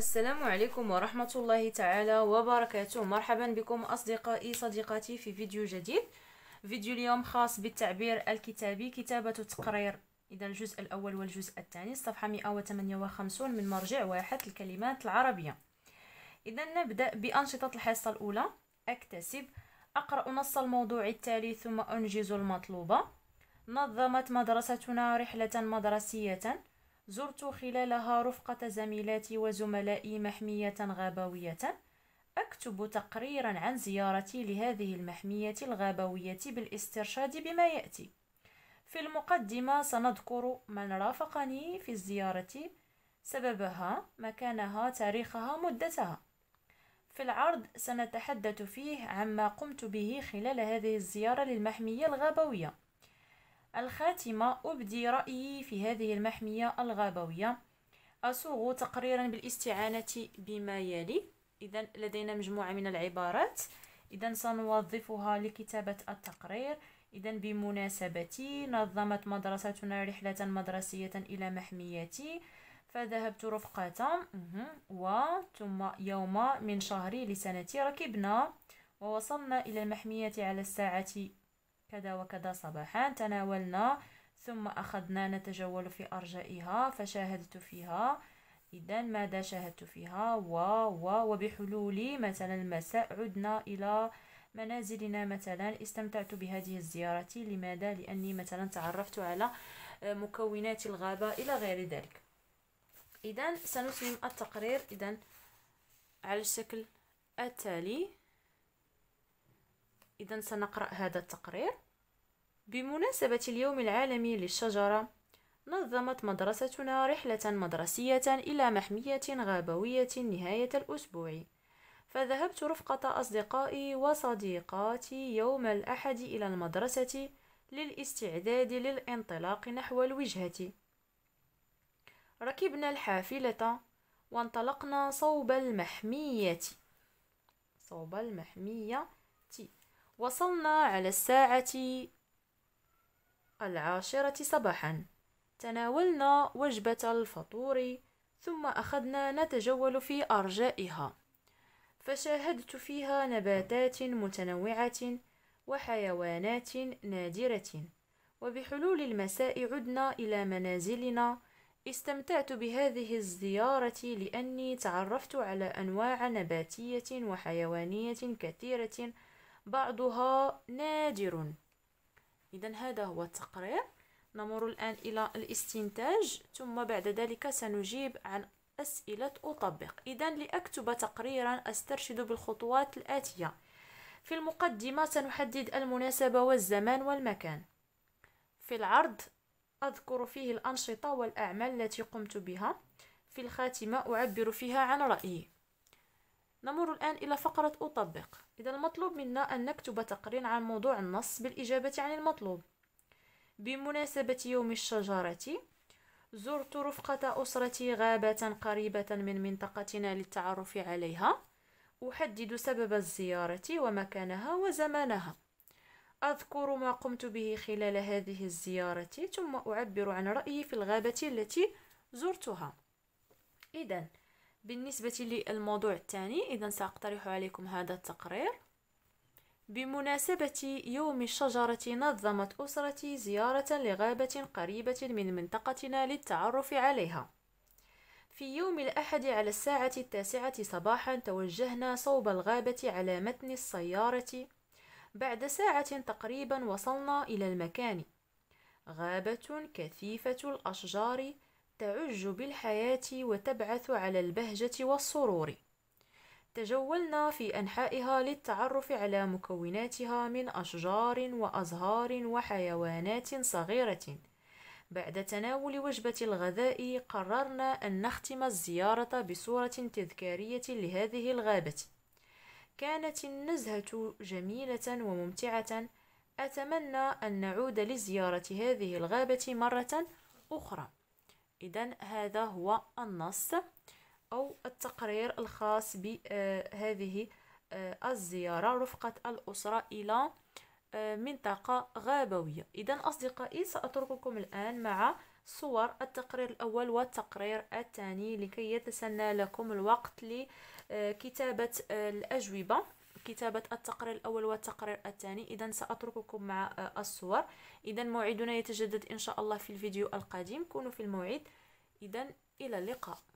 السلام عليكم ورحمة الله تعالى وبركاته مرحبا بكم أصدقائي صديقاتي في فيديو جديد فيديو اليوم خاص بالتعبير الكتابي كتابة تقرير إذا الجزء الأول والجزء الثاني صفحة 158 من مرجع واحد الكلمات العربية إذا نبدأ بأنشطة الحصة الأولى أكتسب أقرأ نص الموضوع التالي ثم أنجز المطلوبة نظمت مدرستنا رحلة مدرسية زرت خلالها رفقة زميلاتي وزملائي محمية غابوية أكتب تقريرا عن زيارتي لهذه المحمية الغابوية بالاسترشاد بما يأتي في المقدمة سنذكر من رافقني في الزيارة سببها مكانها تاريخها مدتها في العرض سنتحدث فيه عما قمت به خلال هذه الزيارة للمحمية الغابوية الخاتمة أبدي رأيي في هذه المحمية الغابوية أصوغ تقريرا بالاستعانة بما يلي إذا لدينا مجموعة من العبارات إذا سنوظفها لكتابة التقرير إذا بمناسبتي نظمت مدرستنا رحلة مدرسية إلى محميتي فذهبت رفقة وثم يوم من شهري لسنتي ركبنا ووصلنا إلى المحمية على الساعة كذا وكذا صباحا تناولنا ثم أخذنا نتجول في أرجائها فشاهدت فيها إذا ماذا شاهدت فيها و و وبحلول مثلا المساء عدنا إلى منازلنا مثلا استمتعت بهذه الزيارة لماذا؟ لأني مثلا تعرفت على آه، مكونات الغابة إلى غير ذلك إذا سنتم التقرير إذا على الشكل التالي إذا سنقرأ هذا التقرير بمناسبة اليوم العالمي للشجرة نظمت مدرستنا رحلة مدرسية إلى محمية غابوية نهاية الأسبوع فذهبت رفقة أصدقائي وصديقاتي يوم الأحد إلى المدرسة للاستعداد للانطلاق نحو الوجهة ركبنا الحافلة وانطلقنا صوب المحمية صوب المحمية وصلنا على الساعة العاشرة صباحا تناولنا وجبة الفطور ثم أخذنا نتجول في أرجائها فشاهدت فيها نباتات متنوعة وحيوانات نادرة وبحلول المساء عدنا إلى منازلنا استمتعت بهذه الزيارة لأني تعرفت على أنواع نباتية وحيوانية كثيرة بعضها نادر إذا هذا هو التقرير نمر الآن إلى الاستنتاج ثم بعد ذلك سنجيب عن أسئلة أطبق إذا لأكتب تقريرا أسترشد بالخطوات الآتية في المقدمة سنحدد المناسبة والزمان والمكان في العرض أذكر فيه الأنشطة والأعمال التي قمت بها في الخاتمة أعبر فيها عن رأيي نمر الآن إلى فقرة أطبق إذا المطلوب منا أن نكتب تقرير عن موضوع النص بالإجابة عن المطلوب بمناسبة يوم الشجرة زرت رفقة أسرتي غابة قريبة من منطقتنا للتعرف عليها أحدد سبب الزيارة ومكانها وزمانها أذكر ما قمت به خلال هذه الزيارة ثم أعبر عن رأيي في الغابة التي زرتها إذا بالنسبة للموضوع الثاني إذا سأقترح عليكم هذا التقرير بمناسبة يوم الشجرة نظمت أسرتي زيارة لغابة قريبة من منطقتنا للتعرف عليها في يوم الأحد على الساعة التاسعة صباحا توجهنا صوب الغابة على متن السيارة بعد ساعة تقريبا وصلنا إلى المكان غابة كثيفة الأشجار تعج بالحياة وتبعث على البهجة والسرور تجولنا في أنحائها للتعرف على مكوناتها من أشجار وأزهار وحيوانات صغيرة بعد تناول وجبة الغذاء قررنا أن نختم الزيارة بصورة تذكارية لهذه الغابة كانت النزهة جميلة وممتعة أتمنى أن نعود لزيارة هذه الغابة مرة أخرى اذا هذا هو النص او التقرير الخاص بهذه آه، آه، الزياره رفقه الاسره الى آه، منطقه غابويه اذا اصدقائي ساترككم الان مع صور التقرير الأول والتقرير الثاني لكي يتسنى لكم الوقت لكتابة الأجوبة كتابة التقرير الأول والتقرير الثاني إذا سأترككم مع آه، الصور إذا موعدنا يتجدد إن شاء الله في الفيديو القادم كونوا في الموعد إذا إلى اللقاء